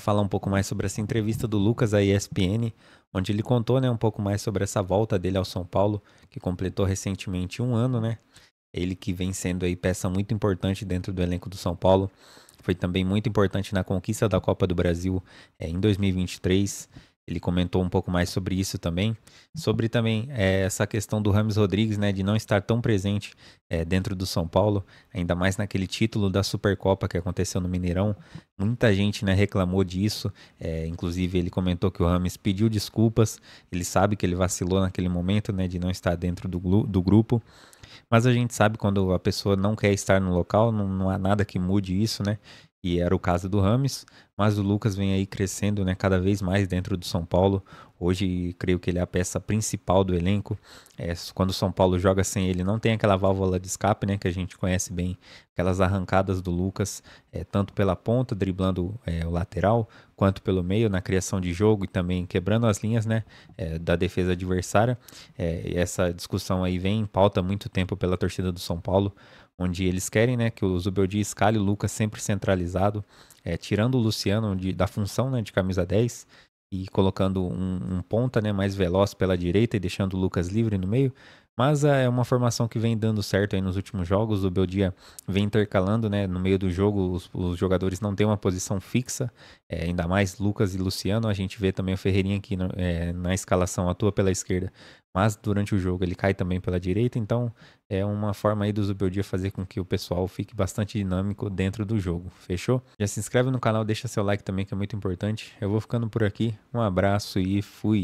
falar um pouco mais sobre essa entrevista do Lucas à ESPN, onde ele contou né, um pouco mais sobre essa volta dele ao São Paulo, que completou recentemente um ano, né? Ele que vem sendo aí peça muito importante dentro do elenco do São Paulo. Foi também muito importante na conquista da Copa do Brasil é, em 2023 ele comentou um pouco mais sobre isso também, sobre também é, essa questão do Rames Rodrigues, né, de não estar tão presente é, dentro do São Paulo, ainda mais naquele título da Supercopa que aconteceu no Mineirão. Muita gente, né, reclamou disso. É, inclusive ele comentou que o Rames pediu desculpas. Ele sabe que ele vacilou naquele momento, né, de não estar dentro do, do grupo. Mas a gente sabe quando a pessoa não quer estar no local, não, não há nada que mude isso, né? e era o caso do Rames, mas o Lucas vem aí crescendo né, cada vez mais dentro do São Paulo. Hoje creio que ele é a peça principal do elenco. É, quando o São Paulo joga sem ele, não tem aquela válvula de escape né, que a gente conhece bem, aquelas arrancadas do Lucas, é, tanto pela ponta, driblando é, o lateral, quanto pelo meio, na criação de jogo e também quebrando as linhas né, é, da defesa adversária. É, essa discussão aí vem em pauta há muito tempo pela torcida do São Paulo onde eles querem né, que o Zubeldia escale o Lucas sempre centralizado, é, tirando o Luciano de, da função né, de camisa 10 e colocando um, um, ponta né, mais veloz pela direita e deixando o Lucas livre no meio. Mas é, é uma formação que vem dando certo aí nos últimos jogos. O Beldia é, vem intercalando, né? No meio do jogo, os, os jogadores não têm uma posição fixa, é, ainda mais Lucas e Luciano. A gente vê também o Ferreirinha aqui no, é, na escalação atua pela esquerda, mas durante o jogo ele cai também pela direita, então é uma forma aí do Zubeldia fazer com que o pessoal fique bastante dinâmico dentro do jogo, fechou? Já se inscreve no canal, deixa seu like também que é muito importante. Eu vou ficando por aqui, um abraço e fui!